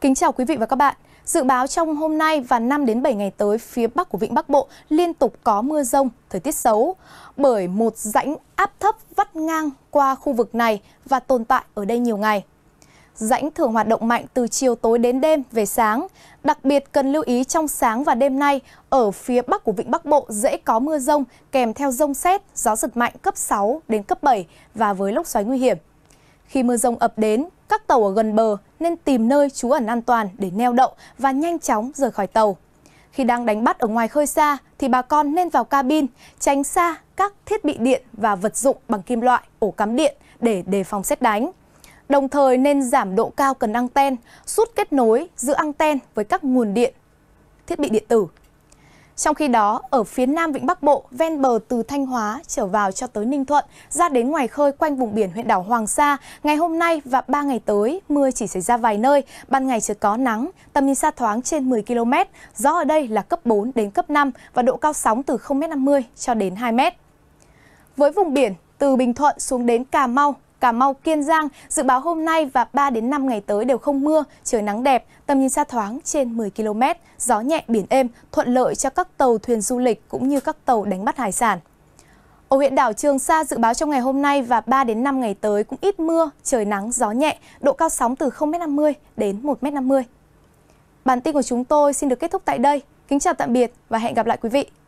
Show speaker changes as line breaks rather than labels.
Kính chào quý vị và các bạn. Dự báo trong hôm nay và 5 đến 7 ngày tới, phía Bắc của Vịnh Bắc Bộ liên tục có mưa rông, thời tiết xấu. Bởi một rãnh áp thấp vắt ngang qua khu vực này và tồn tại ở đây nhiều ngày. Rãnh thường hoạt động mạnh từ chiều tối đến đêm về sáng. Đặc biệt cần lưu ý trong sáng và đêm nay, ở phía Bắc của Vịnh Bắc Bộ dễ có mưa rông kèm theo rông xét, gió giật mạnh cấp 6 đến cấp 7 và với lốc xoáy nguy hiểm. Khi mưa rông ập đến, các tàu ở gần bờ nên tìm nơi trú ẩn an toàn để neo đậu và nhanh chóng rời khỏi tàu. Khi đang đánh bắt ở ngoài khơi xa thì bà con nên vào cabin, tránh xa các thiết bị điện và vật dụng bằng kim loại, ổ cắm điện để đề phòng xét đánh. Đồng thời nên giảm độ cao cần anten, rút kết nối giữa anten với các nguồn điện, thiết bị điện tử trong khi đó, ở phía nam Vịnh Bắc Bộ, ven bờ từ Thanh Hóa trở vào cho tới Ninh Thuận, ra đến ngoài khơi quanh vùng biển huyện đảo Hoàng Sa, ngày hôm nay và 3 ngày tới, mưa chỉ xảy ra vài nơi, ban ngày trời có nắng, tầm nhìn xa thoáng trên 10 km, gió ở đây là cấp 4 đến cấp 5 và độ cao sóng từ 0,50 cho đến 2 m. Với vùng biển từ Bình Thuận xuống đến Cà Mau, Cà Mau, Kiên Giang. Dự báo hôm nay và 3 đến 5 ngày tới đều không mưa, trời nắng đẹp, tầm nhìn xa thoáng trên 10 km, gió nhẹ biển êm, thuận lợi cho các tàu thuyền du lịch cũng như các tàu đánh bắt hải sản. Ở huyện đảo Trường Sa dự báo trong ngày hôm nay và 3 đến 5 ngày tới cũng ít mưa, trời nắng, gió nhẹ, độ cao sóng từ 0m50 đến 1m50. Bản tin của chúng tôi xin được kết thúc tại đây. Kính chào tạm biệt và hẹn gặp lại quý vị.